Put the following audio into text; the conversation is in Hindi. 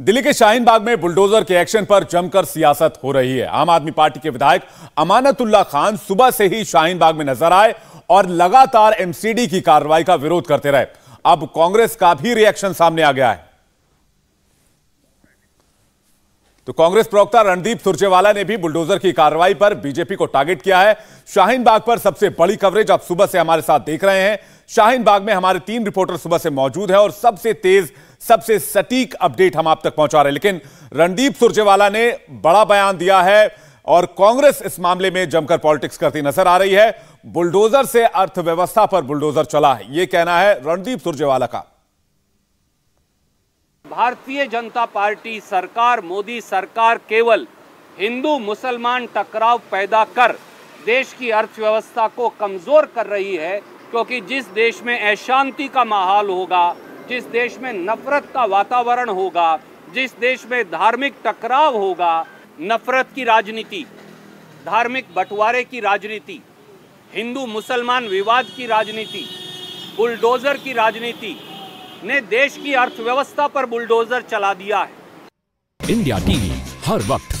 दिल्ली के शाहीन बाग में बुलडोजर के एक्शन पर जमकर सियासत हो रही है आम आदमी पार्टी के विधायक अमानतुल्ला खान सुबह से ही शाहीन बाग में नजर आए और लगातार एमसीडी की कार्रवाई का विरोध करते रहे अब कांग्रेस का भी रिएक्शन सामने आ गया है तो कांग्रेस प्रवक्ता रणदीप सुरजेवाला ने भी बुलडोजर की कार्रवाई पर बीजेपी को टारगेट किया है शाहीन बाग पर सबसे बड़ी कवरेज आप सुबह से हमारे साथ देख रहे हैं शाहीन बाग में हमारे तीन रिपोर्टर सुबह से मौजूद है और सबसे तेज सबसे सटीक अपडेट हम आप तक पहुंचा रहे हैं लेकिन रणदीप सुरजेवाला ने बड़ा बयान दिया है और कांग्रेस इस मामले में जमकर पॉलिटिक्स करती नजर आ रही है बुलडोजर से अर्थव्यवस्था पर बुलडोजर चला है यह कहना है रणदीप सुरजेवाला का भारतीय जनता पार्टी सरकार मोदी सरकार केवल हिंदू मुसलमान टकराव पैदा कर देश की अर्थव्यवस्था को कमजोर कर रही है क्योंकि जिस देश में अशांति का माहौल होगा जिस देश में नफरत का वातावरण होगा जिस देश में धार्मिक टकराव होगा नफरत की राजनीति धार्मिक बंटवारे की राजनीति हिंदू मुसलमान विवाद की राजनीति बुलडोज़र की राजनीति ने देश की अर्थव्यवस्था पर बुलडोज़र चला दिया है इंडिया टीवी हर वक्त